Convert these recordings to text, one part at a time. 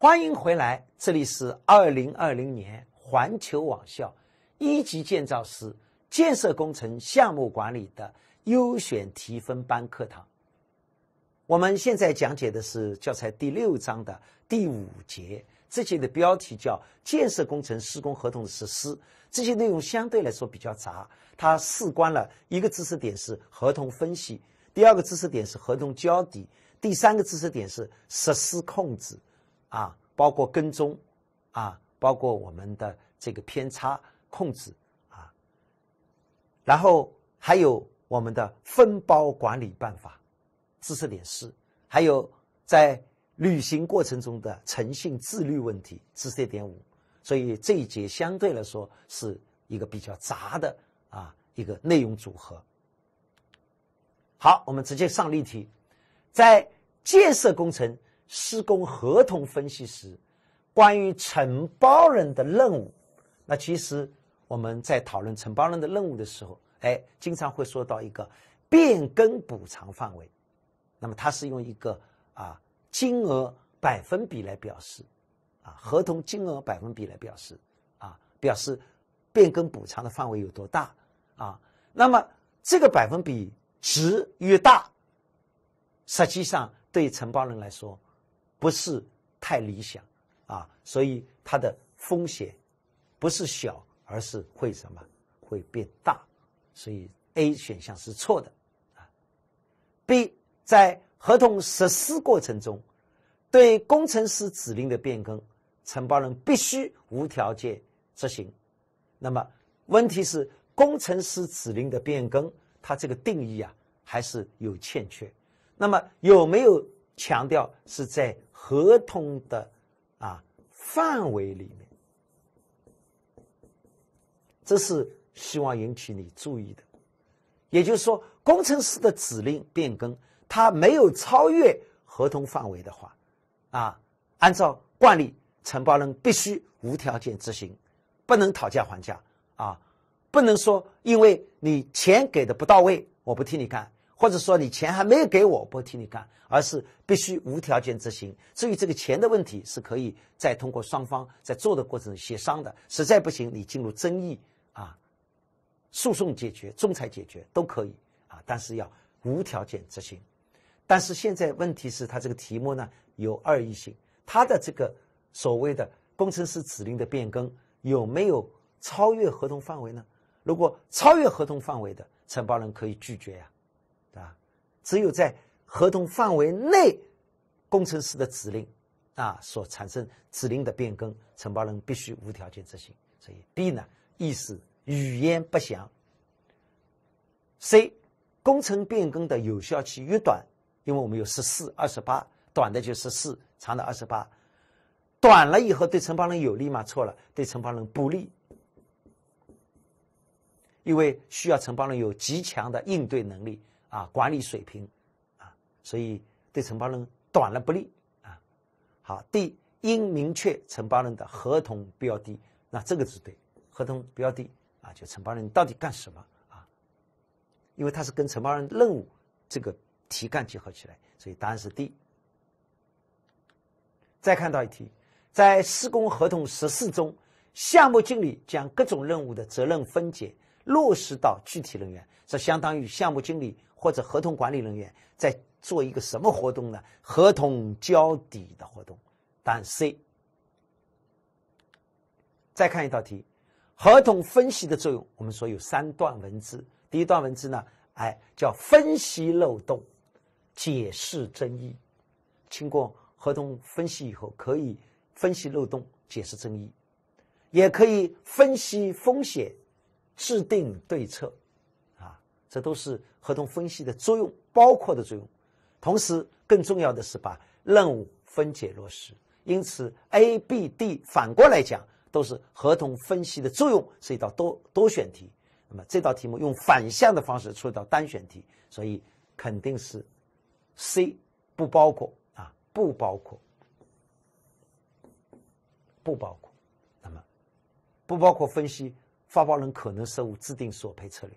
欢迎回来，这里是二零二零年环球网校一级建造师建设工程项目管理的优选提分班课堂。我们现在讲解的是教材第六章的第五节，这节的标题叫《建设工程施工合同的实施》。这些内容相对来说比较杂，它事关了一个知识点是合同分析，第二个知识点是合同交底，第三个知识点是实施控制。啊，包括跟踪，啊，包括我们的这个偏差控制，啊，然后还有我们的分包管理办法，知识点四，还有在履行过程中的诚信自律问题，知识点五。所以这一节相对来说是一个比较杂的啊一个内容组合。好，我们直接上例题，在建设工程。施工合同分析师，关于承包人的任务，那其实我们在讨论承包人的任务的时候，哎，经常会说到一个变更补偿范围。那么它是用一个啊金额百分比来表示，啊，合同金额百分比来表示，啊，表示变更补偿的范围有多大啊？那么这个百分比值越大，实际上对承包人来说。不是太理想啊，所以它的风险不是小，而是会什么？会变大。所以 A 选项是错的啊。B 在合同实施过程中，对工程师指令的变更，承包人必须无条件执行。那么问题是，工程师指令的变更，它这个定义啊，还是有欠缺。那么有没有强调是在？合同的啊范围里面，这是希望引起你注意的。也就是说，工程师的指令变更，他没有超越合同范围的话，啊，按照惯例，承包人必须无条件执行，不能讨价还价啊，不能说因为你钱给的不到位，我不替你干。或者说，你钱还没有给我，不替你干，而是必须无条件执行。至于这个钱的问题，是可以再通过双方在做的过程中协商的。实在不行，你进入争议啊，诉讼解决、仲裁解决都可以啊，但是要无条件执行。但是现在问题是，他这个题目呢有二义性，他的这个所谓的工程师指令的变更有没有超越合同范围呢？如果超越合同范围的，承包人可以拒绝呀。对吧？只有在合同范围内，工程师的指令，啊，所产生指令的变更，承包人必须无条件执行。所以 B 呢，意思语言不详。C，工程变更的有效期越短，因为我们有十四、二十八，短的就十四，长的二十八，短了以后对承包人有利吗？错了，对承包人不利，因为需要承包人有极强的应对能力。啊，管理水平，啊，所以对承包人短了不利啊。好，D 应明确承包人的合同标的，那这个是对合同标的啊，就承包人到底干什么啊？因为他是跟承包人任务这个题干结合起来，所以答案是 D。再看到一题，在施工合同实施中，项目经理将各种任务的责任分解落实到具体人员，这相当于项目经理。或者合同管理人员在做一个什么活动呢？合同交底的活动，答案 C。再看一道题，合同分析的作用，我们说有三段文字，第一段文字呢，哎，叫分析漏洞、解释争议。经过合同分析以后，可以分析漏洞、解释争议，也可以分析风险、制定对策。这都是合同分析的作用，包括的作用。同时，更重要的是把任务分解落实。因此，A、B、D 反过来讲都是合同分析的作用，是一道多多选题。那么，这道题目用反向的方式出一道单选题，所以肯定是 C 不包括啊，不包括，不包括。那么，不包括分析发包人可能失误，制定索赔策略。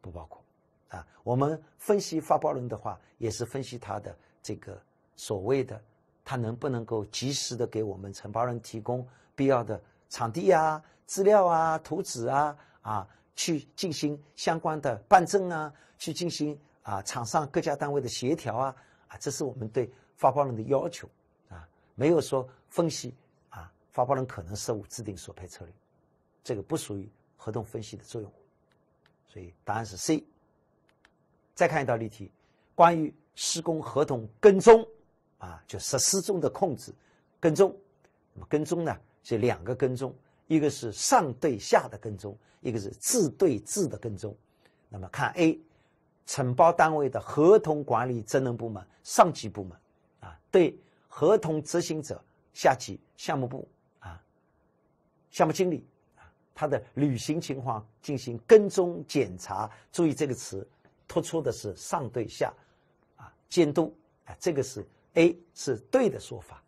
不包括，啊，我们分析发包人的话，也是分析他的这个所谓的他能不能够及时的给我们承包人提供必要的场地啊、资料啊、图纸啊，啊，去进行相关的办证啊，去进行啊，场上各家单位的协调啊，啊，这是我们对发包人的要求啊，没有说分析啊，发包人可能失误制定索赔策略，这个不属于合同分析的作用。所以答案是 C。再看一道例题，关于施工合同跟踪啊，就实施中的控制跟踪。那么跟踪呢，是两个跟踪，一个是上对下的跟踪，一个是字对字的跟踪。那么看 A，承包单位的合同管理职能部门上级部门啊，对合同执行者下级项目部啊，项目经理。他的履行情况进行跟踪检查，注意这个词，突出的是上对下，啊监督，啊这个是 A 是对的说法。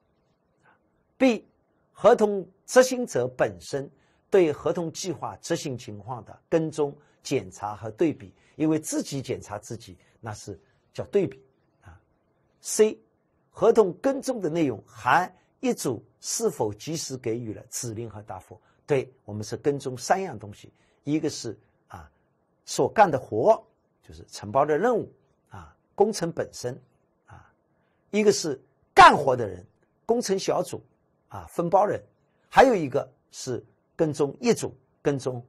B 合同执行者本身对合同计划执行情况的跟踪检查和对比，因为自己检查自己，那是叫对比啊。C 合同跟踪的内容含一组是否及时给予了指令和答复。对我们是跟踪三样东西，一个是啊所干的活，就是承包的任务啊工程本身啊，一个是干活的人，工程小组啊分包人，还有一个是跟踪业主跟踪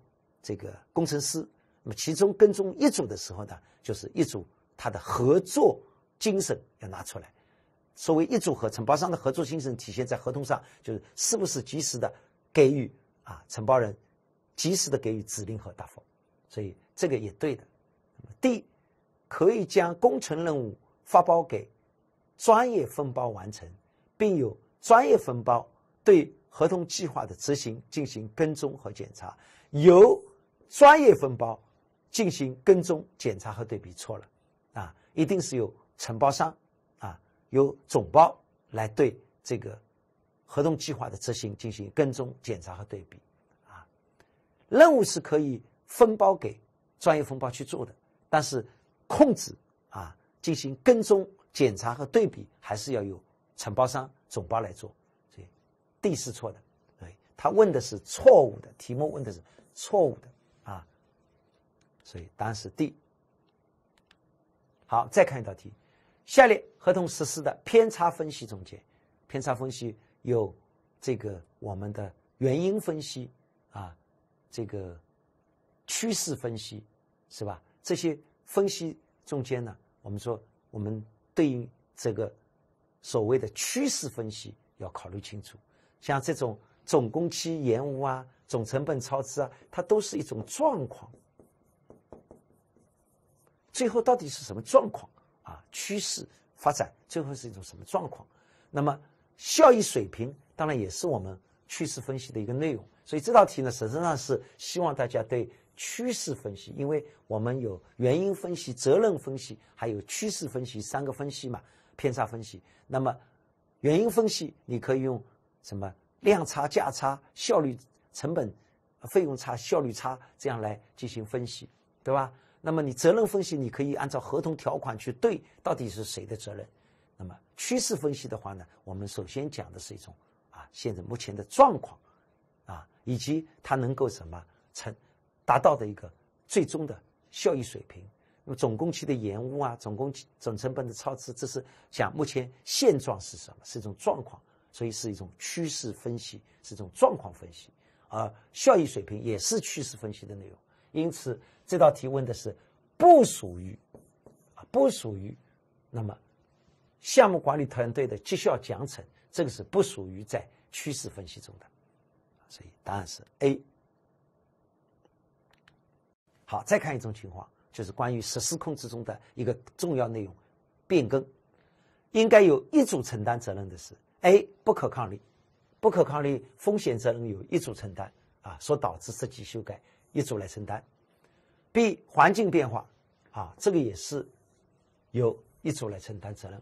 这个工程师。那么其中跟踪业主的时候呢，就是业主他的合作精神要拿出来。所谓业主和承包商的合作精神体现在合同上，就是是不是及时的给予。啊，承包人及时的给予指令和答复，所以这个也对的。D 可以将工程任务发包给专业分包完成，并由专业分包对合同计划的执行进行跟踪和检查，由专业分包进行跟踪检查和对比错了啊，一定是由承包商啊，由总包来对这个。合同计划的执行进行跟踪检查和对比，啊，任务是可以分包给专业分包去做的，但是控制啊进行跟踪检查和对比，还是要由承包商总包来做。所以 D 是错的，对，他问的是错误的，题目问的是错误的啊，所以答案是 D。好，再看一道题，下列合同实施的偏差分析总结，偏差分析。有这个我们的原因分析啊，这个趋势分析是吧？这些分析中间呢，我们说我们对于这个所谓的趋势分析要考虑清楚，像这种总工期延误啊、总成本超支啊，它都是一种状况。最后到底是什么状况啊？趋势发展最后是一种什么状况？那么。效益水平当然也是我们趋势分析的一个内容，所以这道题呢，实际上是希望大家对趋势分析，因为我们有原因分析、责任分析，还有趋势分析三个分析嘛，偏差分析。那么原因分析你可以用什么量差、价差、效率、成本、费用差、效率差这样来进行分析，对吧？那么你责任分析，你可以按照合同条款去对，到底是谁的责任？那么趋势分析的话呢，我们首先讲的是一种啊，现在目前的状况啊，以及它能够什么成达到的一个最终的效益水平。那么总工期的延误啊，总工期总成本的超支，这是讲目前现状是什么，是一种状况，所以是一种趋势分析，是一种状况分析。而效益水平也是趋势分析的内容。因此这道题问的是不属于啊，不属于那么。项目管理团队的绩效奖惩，这个是不属于在趋势分析中的，所以答案是 A。好，再看一种情况，就是关于实施控制中的一个重要内容——变更，应该有一组承担责任的是 A 不可抗力，不可抗力风险责任由一组承担啊，所导致设计修改一组来承担；B 环境变化啊，这个也是由一组来承担责任。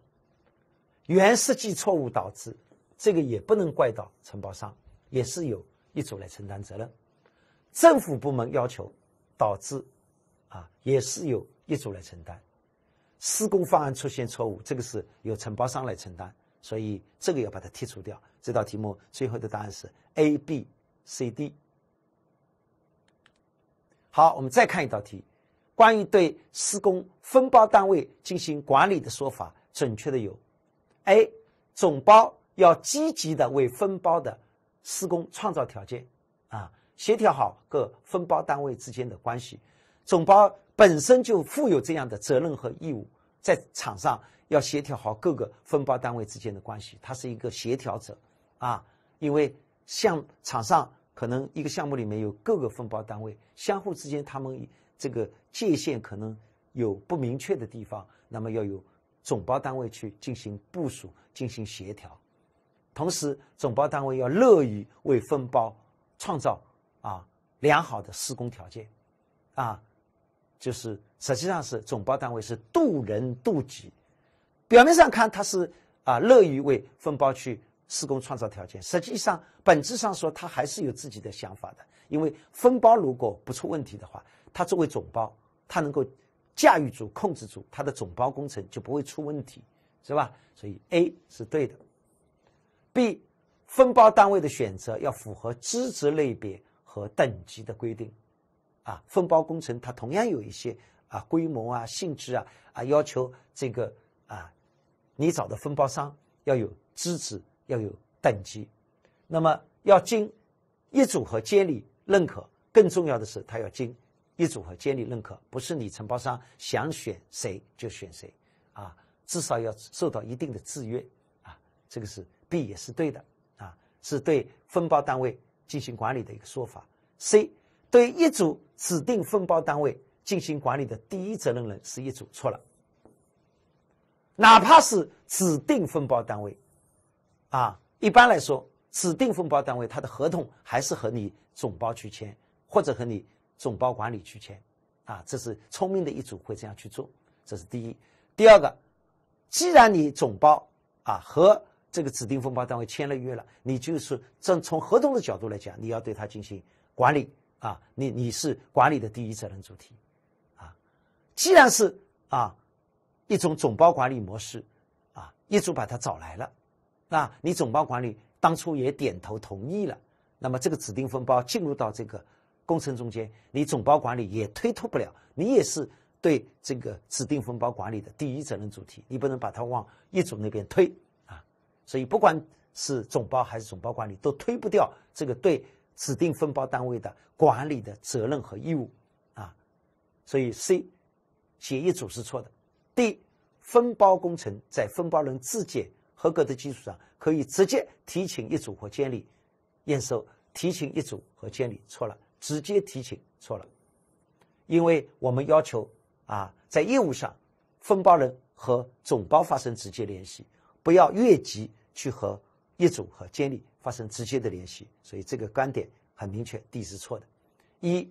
原设计错误导致，这个也不能怪到承包商，也是由业主来承担责任。政府部门要求导致，啊，也是由业主来承担。施工方案出现错误，这个是由承包商来承担，所以这个要把它剔除掉。这道题目最后的答案是 A、B、C、D。好，我们再看一道题，关于对施工分包单位进行管理的说法，准确的有。A 总包要积极的为分包的施工创造条件，啊，协调好各分包单位之间的关系。总包本身就负有这样的责任和义务，在场上要协调好各个分包单位之间的关系，它是一个协调者啊。因为项场上可能一个项目里面有各个分包单位，相互之间他们这个界限可能有不明确的地方，那么要有。总包单位去进行部署、进行协调，同时总包单位要乐于为分包创造啊良好的施工条件，啊，就是实际上是总包单位是渡人渡己。表面上看他是啊乐于为分包去施工创造条件，实际上本质上说他还是有自己的想法的。因为分包如果不出问题的话，他作为总包，他能够。驾驭住、控制住它的总包工程就不会出问题，是吧？所以 A 是对的。B 分包单位的选择要符合资质类别和等级的规定，啊，分包工程它同样有一些啊规模啊、性质啊啊要求，这个啊，你找的分包商要有资质，要有等级，那么要经业主和监理认可。更重要的是，它要经。业主和监理认可，不是你承包商想选谁就选谁，啊，至少要受到一定的制约，啊，这个是 B 也是对的，啊，是对分包单位进行管理的一个说法。C 对业主指定分包单位进行管理的第一责任人是一组，错了，哪怕是指定分包单位，啊，一般来说指定分包单位它的合同还是和你总包去签，或者和你。总包管理去签，啊，这是聪明的一组会这样去做，这是第一。第二个，既然你总包啊和这个指定分包单位签了约了，你就是正从合同的角度来讲，你要对他进行管理啊，你你是管理的第一责任主体啊。既然是啊一种总包管理模式啊，业主把他找来了，那你总包管理当初也点头同意了，那么这个指定分包进入到这个。工程中间，你总包管理也推脱不了，你也是对这个指定分包管理的第一责任主体，你不能把它往业主那边推啊。所以不管是总包还是总包管理，都推不掉这个对指定分包单位的管理的责任和义务啊。所以 C 协议组是错的。D 分包工程在分包人自检合格的基础上，可以直接提请业主或监理验收，提请业主和监理错了。直接提请错了，因为我们要求啊，在业务上，分包人和总包发生直接联系，不要越级去和业主和监理发生直接的联系，所以这个观点很明确，D 是错的。一，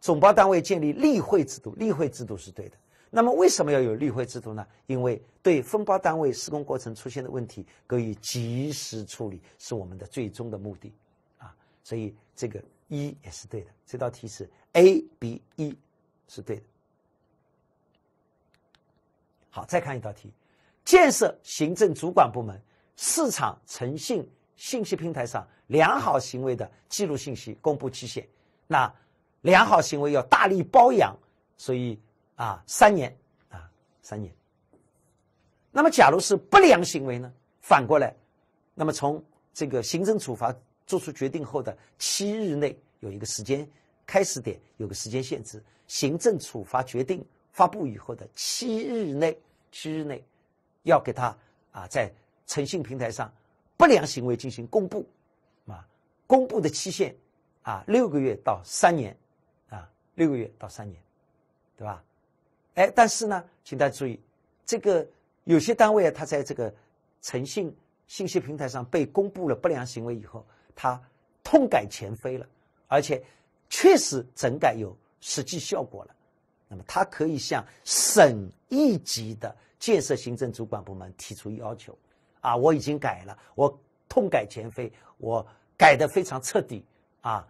总包单位建立例会制度，例会制度是对的。那么为什么要有例会制度呢？因为对分包单位施工过程出现的问题，可以及时处理，是我们的最终的目的啊。所以这个。一也是对的，这道题是 A B、一，是对的。好，再看一道题：建设行政主管部门市场诚信信息平台上良好行为的记录信息公布期限，那良好行为要大力包养，所以啊，三年啊，三年。那么，假如是不良行为呢？反过来，那么从这个行政处罚。做出决定后的七日内有一个时间开始点，有个时间限制。行政处罚决定发布以后的七日内，七日内，要给他啊，在诚信平台上不良行为进行公布，啊，公布的期限啊，六个月到三年，啊，六个月到三年，对吧？哎，但是呢，请大家注意，这个有些单位啊，他在这个诚信信息平台上被公布了不良行为以后。他痛改前非了，而且确实整改有实际效果了。那么，他可以向省一级的建设行政主管部门提出要求：啊，我已经改了，我痛改前非，我改得非常彻底。啊，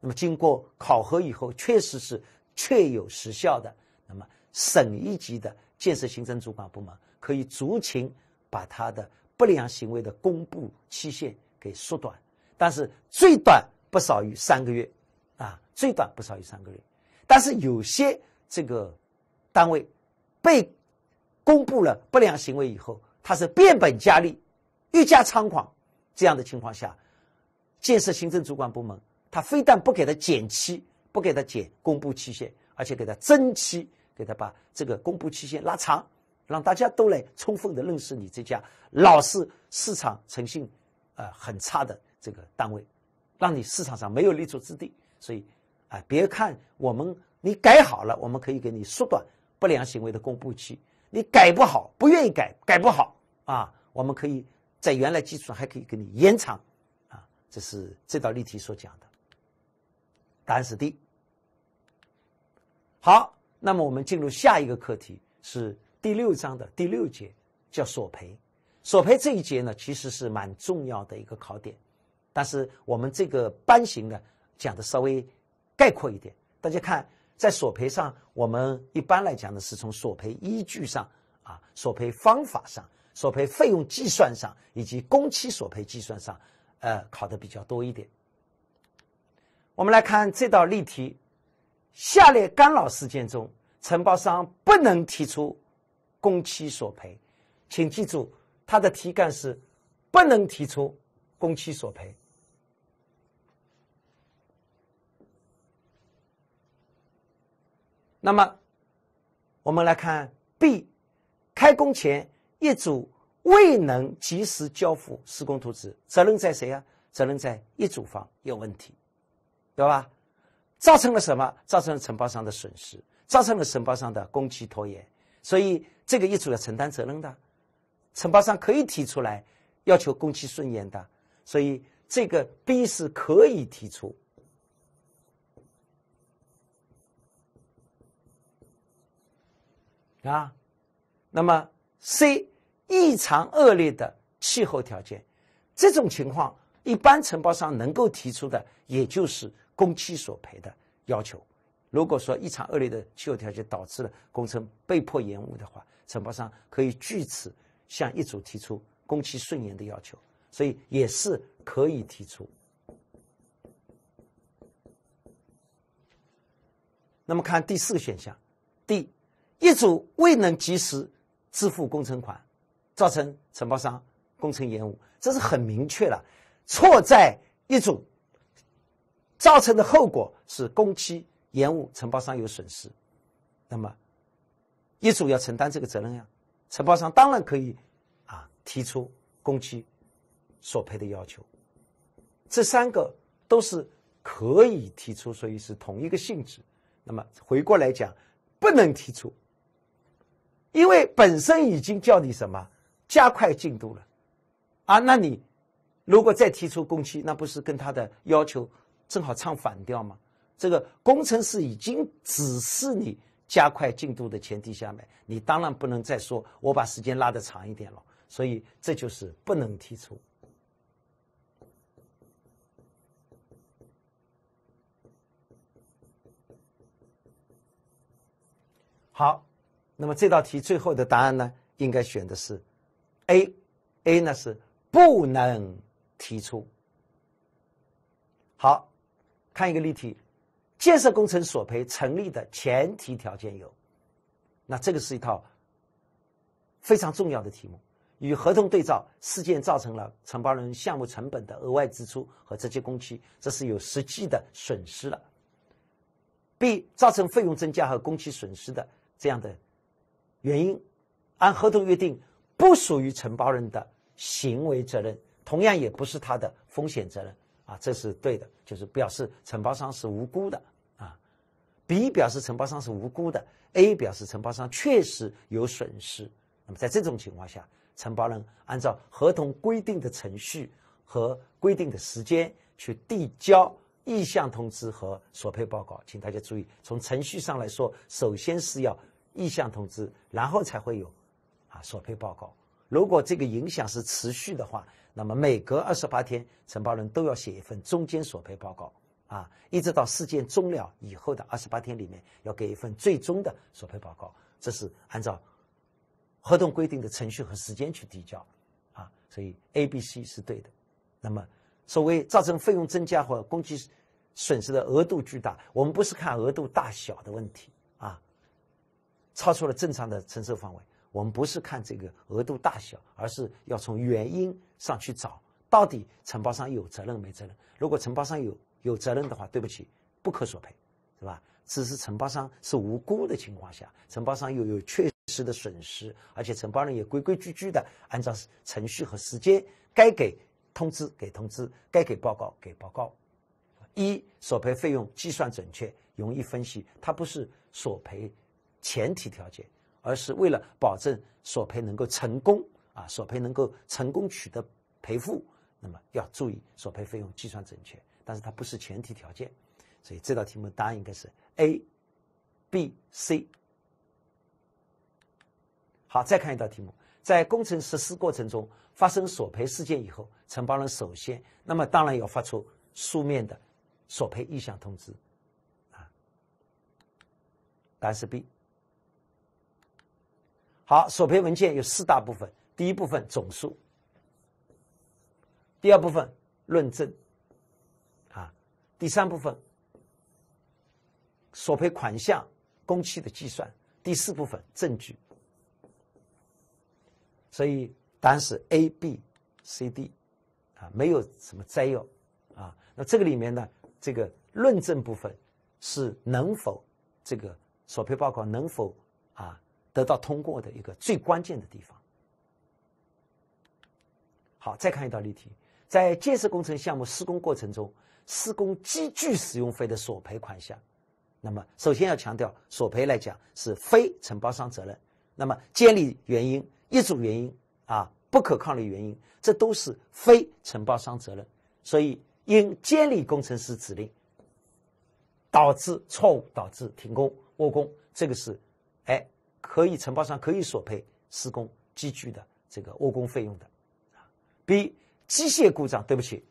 那么经过考核以后，确实是确有时效的。那么，省一级的建设行政主管部门可以酌情把他的不良行为的公布期限给缩短。但是最短不少于三个月，啊，最短不少于三个月。但是有些这个单位被公布了不良行为以后，他是变本加厉，愈加猖狂。这样的情况下，建设行政主管部门他非但不给他减期，不给他减公布期限，而且给他增期，给他把这个公布期限拉长，让大家都来充分的认识你这家老是市场诚信啊很差的。这个单位，让你市场上没有立足之地，所以，啊，别看我们你改好了，我们可以给你缩短不良行为的公布期；你改不好，不愿意改，改不好啊，我们可以在原来基础上还可以给你延长。啊，这是这道例题所讲的，答案是 D。好，那么我们进入下一个课题，是第六章的第六节，叫索赔。索赔这一节呢，其实是蛮重要的一个考点。但是我们这个班型呢，讲的稍微概括一点。大家看，在索赔上，我们一般来讲呢，是从索赔依据上啊，索赔方法上，索赔费用计算上，以及工期索赔计算上，呃，考的比较多一点。我们来看这道例题：下列干扰事件中，承包商不能提出工期索赔。请记住，它的题干是不能提出工期索赔。那么，我们来看 B，开工前业主未能及时交付施工图纸，责任在谁啊？责任在业主方有问题，对吧？造成了什么？造成了承包商的损失，造成了承包商的工期拖延。所以这个业主要承担责任的，承包商可以提出来要求工期顺延的。所以这个 B 是可以提出。啊，那么 C 异常恶劣的气候条件，这种情况一般承包商能够提出的，也就是工期索赔的要求。如果说异常恶劣的气候条件导致了工程被迫延误的话，承包商可以据此向业主提出工期顺延的要求，所以也是可以提出。那么看第四个选项 D。业主未能及时支付工程款，造成承包商工程延误，这是很明确了。错在业主，造成的后果是工期延误，承包商有损失，那么业主要承担这个责任呀。承包商当然可以啊提出工期索赔的要求，这三个都是可以提出，所以是同一个性质。那么回过来讲，不能提出。因为本身已经叫你什么加快进度了，啊，那你如果再提出工期，那不是跟他的要求正好唱反调吗？这个工程师已经指示你加快进度的前提下，面你当然不能再说我把时间拉的长一点了，所以这就是不能提出。好。那么这道题最后的答案呢，应该选的是 A，A 呢是不能提出。好，看一个例题，建设工程索赔成立的前提条件有，那这个是一套非常重要的题目，与合同对照，事件造成了承包人项目成本的额外支出和直接工期，这是有实际的损失了。B 造成费用增加和工期损失的这样的。原因，按合同约定不属于承包人的行为责任，同样也不是他的风险责任啊，这是对的，就是表示承包商是无辜的啊。B 表示承包商是无辜的，A 表示承包商确实有损失。那么在这种情况下，承包人按照合同规定的程序和规定的时间去递交意向通知和索赔报告，请大家注意，从程序上来说，首先是要。意向通知，然后才会有啊索赔报告。如果这个影响是持续的话，那么每隔二十八天，承包人都要写一份中间索赔报告啊，一直到事件终了以后的二十八天里面，要给一份最终的索赔报告。这是按照合同规定的程序和时间去递交啊。所以 A、B、C 是对的。那么所谓造成费用增加或攻击损失的额度巨大，我们不是看额度大小的问题啊。超出了正常的承受范围。我们不是看这个额度大小，而是要从原因上去找，到底承包商有责任没责任。如果承包商有有责任的话，对不起，不可索赔，是吧？只是承包商是无辜的情况下，承包商又有确实的损失，而且承包人也规规矩矩的按照程序和时间该给通知给通知，该给报告给报告，一索赔费用计算准确，容易分析，它不是索赔。前提条件，而是为了保证索赔能够成功啊，索赔能够成功取得赔付，那么要注意索赔费用计算准确，但是它不是前提条件，所以这道题目答案应该是 A、B、C。好，再看一道题目，在工程实施过程中发生索赔事件以后，承包人首先，那么当然要发出书面的索赔意向通知啊，答案是 B。好，索赔文件有四大部分：第一部分总数，第二部分论证，啊，第三部分索赔款项、工期的计算，第四部分证据。所以，答案是 A、B、C、D 啊，没有什么摘要啊。那这个里面呢，这个论证部分是能否这个索赔报告能否啊？得到通过的一个最关键的地方。好，再看一道例题，在建设工程项目施工过程中，施工机具使用费的索赔款项，那么首先要强调，索赔来讲是非承包商责任。那么监理原因、业主原因啊、不可抗力原因，这都是非承包商责任。所以，因监理工程师指令导致错误，导致停工窝工，这个是哎。可以，承包商可以索赔施工积聚的这个误工费用的。啊，B 机械故障，对不起，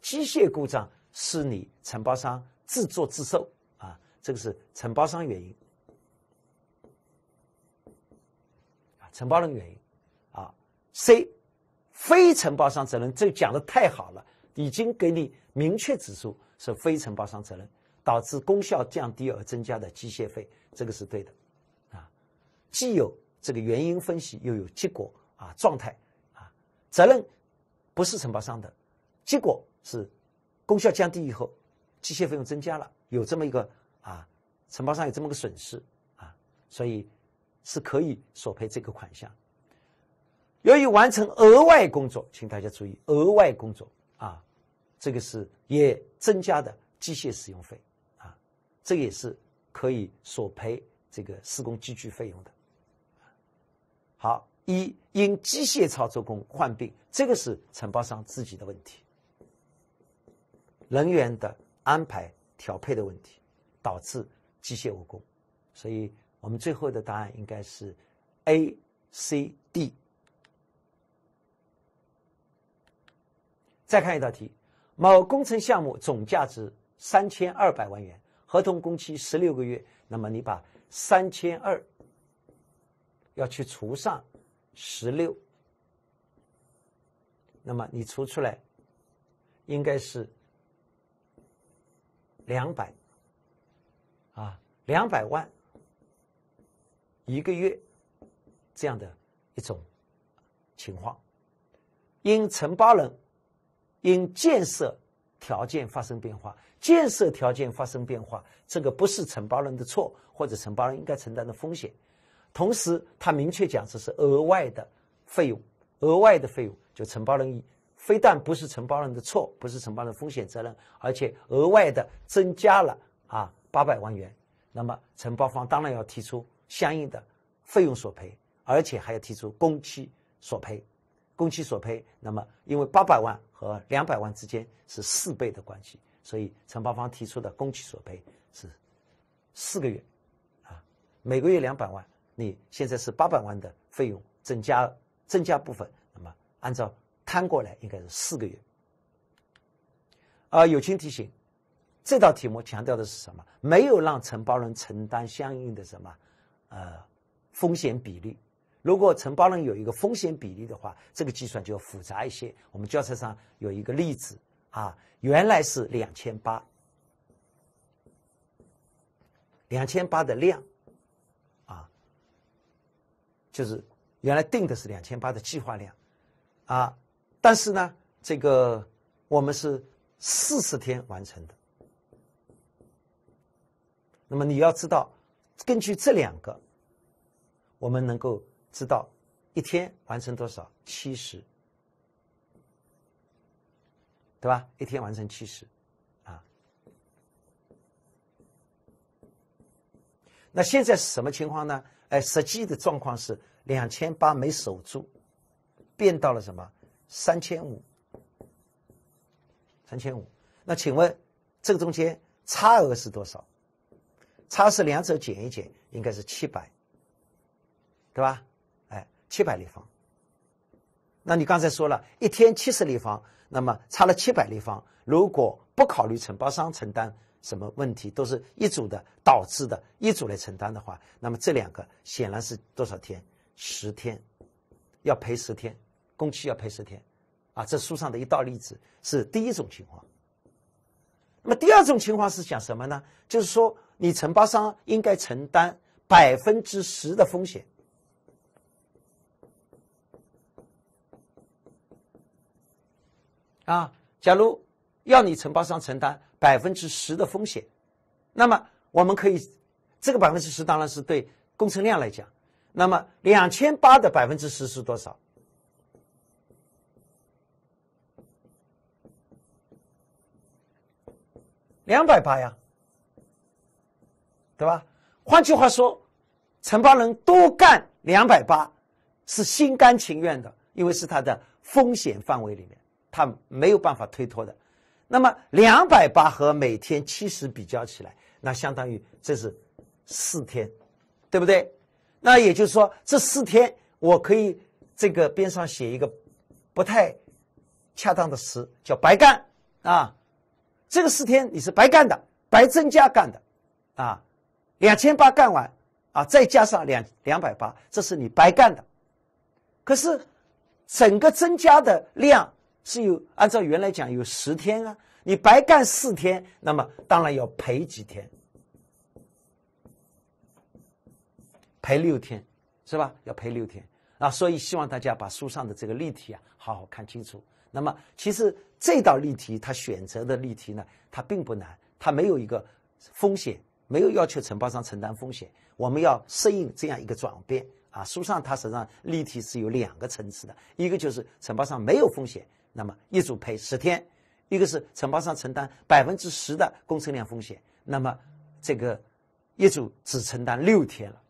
机械故障是你承包商自作自受啊，这个是承包商原因啊，承包人原因啊。C 非承包商责任，这讲的太好了，已经给你明确指出是非承包商责任导致功效降低而增加的机械费，这个是对的。既有这个原因分析，又有结果啊，状态啊，责任不是承包商的，结果是功效降低以后，机械费用增加了，有这么一个啊，承包商有这么个损失啊，所以是可以索赔这个款项。由于完成额外工作，请大家注意额外工作啊，这个是也增加的机械使用费啊，这也是可以索赔这个施工机具费用的。好，一因机械操作工患病，这个是承包商自己的问题，人员的安排调配的问题，导致机械误工，所以我们最后的答案应该是 A、C、D。再看一道题，某工程项目总价值三千二百万元，合同工期十六个月，那么你把三千二。要去除上十六，那么你除出来应该是两百啊，两百万一个月这样的一种情况。因承包人因建设条件发生变化，建设条件发生变化，这个不是承包人的错，或者承包人应该承担的风险。同时，他明确讲这是额外的费用，额外的费用就承包人非但不是承包人的错，不是承包人风险责任，而且额外的增加了啊八百万元。那么，承包方当然要提出相应的费用索赔，而且还要提出工期索赔。工期索赔，那么因为八百万和两百万之间是四倍的关系，所以承包方提出的工期索赔是四个月，啊，每个月两百万。你现在是八百万的费用增加增加部分，那么按照摊过来应该是四个月。啊，友情提醒，这道题目强调的是什么？没有让承包人承担相应的什么呃风险比例。如果承包人有一个风险比例的话，这个计算就要复杂一些。我们教材上有一个例子啊，原来是两千八，两千八的量。就是原来定的是两千八的计划量，啊，但是呢，这个我们是四十天完成的。那么你要知道，根据这两个，我们能够知道一天完成多少七十，对吧？一天完成七十，啊。那现在是什么情况呢？哎，实际的状况是。两千八没守住，变到了什么？三千五，三千五。那请问这个中间差额是多少？差是两者减一减，应该是七百，对吧？哎，七百立方。那你刚才说了一天七十立方，那么差了七百立方。如果不考虑承包商承担什么问题，都是一组的导致的一组来承担的话，那么这两个显然是多少天？十天要赔十天，工期要赔十天，啊，这书上的一道例子是第一种情况。那么第二种情况是讲什么呢？就是说，你承包商应该承担百分之十的风险。啊，假如要你承包商承担百分之十的风险，那么我们可以，这个百分之十当然是对工程量来讲。那么两千八的百分之十是多少？两百八呀，对吧？换句话说，承包人多干两百八是心甘情愿的，因为是他的风险范围里面，他没有办法推脱的。那么两百八和每天七十比较起来，那相当于这是四天，对不对？那也就是说，这四天我可以这个边上写一个不太恰当的词，叫“白干”啊。这个四天你是白干的，白增加干的，啊，两千八干完啊，再加上两两百八，这是你白干的。可是整个增加的量是有按照原来讲有十天啊，你白干四天，那么当然要赔几天。赔六天，是吧？要赔六天啊！所以希望大家把书上的这个例题啊，好好看清楚。那么，其实这道例题它选择的例题呢，它并不难，它没有一个风险，没有要求承包商承担风险。我们要适应这样一个转变啊！书上它实际上例题是有两个层次的，一个就是承包商没有风险，那么业主赔十天；一个是承包商承担百分之十的工程量风险，那么这个业主只承担六天了。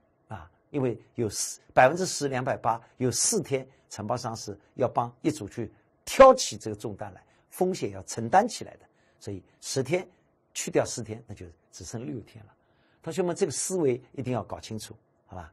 因为有四百分之十两百八，有四天承包商是要帮业主去挑起这个重担来，风险要承担起来的，所以十天去掉四天，那就只剩六天了。同学们，这个思维一定要搞清楚，好吧？